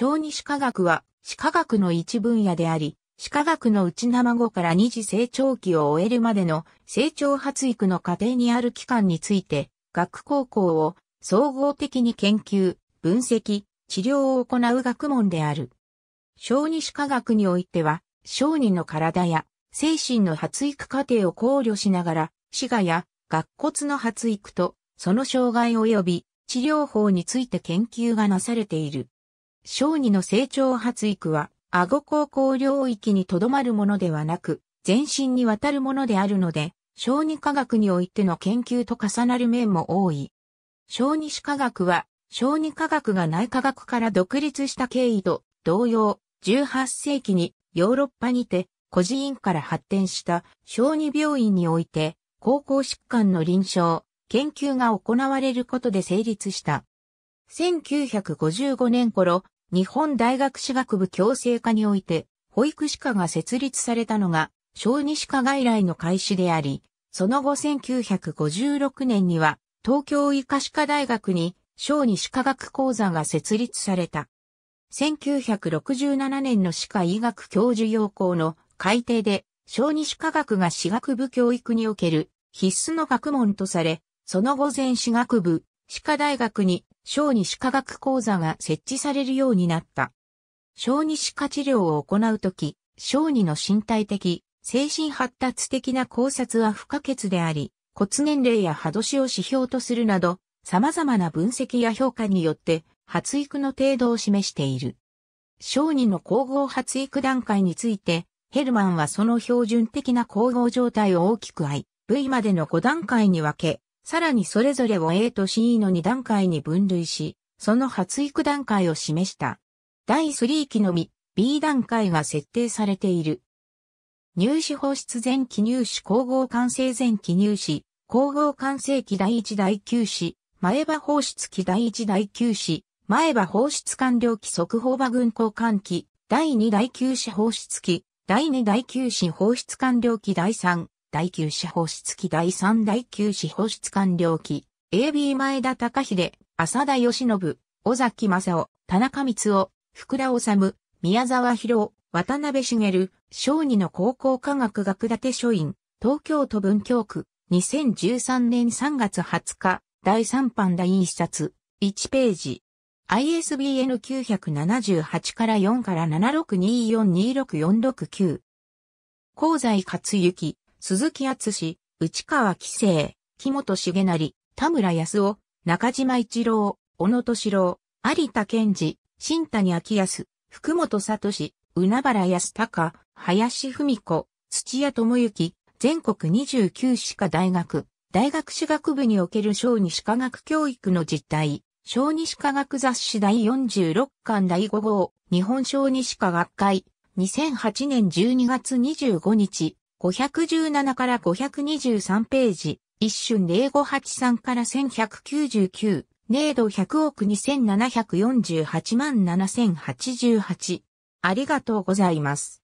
小児歯科学は、歯科学の一分野であり、歯科学の内生後から二次成長期を終えるまでの成長発育の過程にある期間について、学高校を総合的に研究、分析、治療を行う学問である。小児歯科学においては、小児の体や精神の発育過程を考慮しながら、歯科や学骨の発育とその障害及び治療法について研究がなされている。小児の成長発育は、顎高校領域にとどまるものではなく、全身にわたるものであるので、小児科学においての研究と重なる面も多い。小児歯科学は、小児科学が内科学から独立した経緯と同様、18世紀にヨーロッパにて、孤児院から発展した小児病院において、高校疾患の臨床、研究が行われることで成立した。1955年頃、日本大学歯学部共生科において、保育歯科が設立されたのが、小児歯科外来の開始であり、その後1956年には、東京医科歯科大学に、小児歯科学講座が設立された。1967年の歯科医学教授要項の改定で、小児歯科学が歯学部教育における必須の学問とされ、その後全歯学部、歯科大学に小児歯科学講座が設置されるようになった。小児歯科治療を行うとき、小児の身体的、精神発達的な考察は不可欠であり、骨年齢や歯年を指標とするなど、様々な分析や評価によって、発育の程度を示している。小児の光合発育段階について、ヘルマンはその標準的な光合状態を大きく IV までの5段階に分け、さらにそれぞれを A と C の2段階に分類し、その発育段階を示した。第3期のみ、B 段階が設定されている。入試放出前期入試光合完成前期入試、光合完成期第1第9試、前歯放出期第1第9試、前歯放出完了期速報場群交換期、第2第9試放出期、第2第9試放出完了期第3、第9司法室期第3第9司法室官僚期、AB 前田隆秀、浅田義信、尾崎正夫、田中光夫、福田治、宮沢博、渡辺茂、小児の高校科学学立書院、東京都文京区、2013年3月20日、第3版第1冊、1ページ。ISBN 978から4から762426469。香西克行。鈴木厚氏、内川紀生、木本重成、田村康夫、中島一郎、小野敏郎、有田健二、新谷昭康、福本聡、海原康隆、林文子、土屋智之、全国29歯科大学、大学歯学部における小児歯科学教育の実態、小児歯科学雑誌第46巻第5号、日本小児歯科学会、2008年12月25日、517から523ページ、一瞬0583から1199、ネード100億2748万7088。ありがとうございます。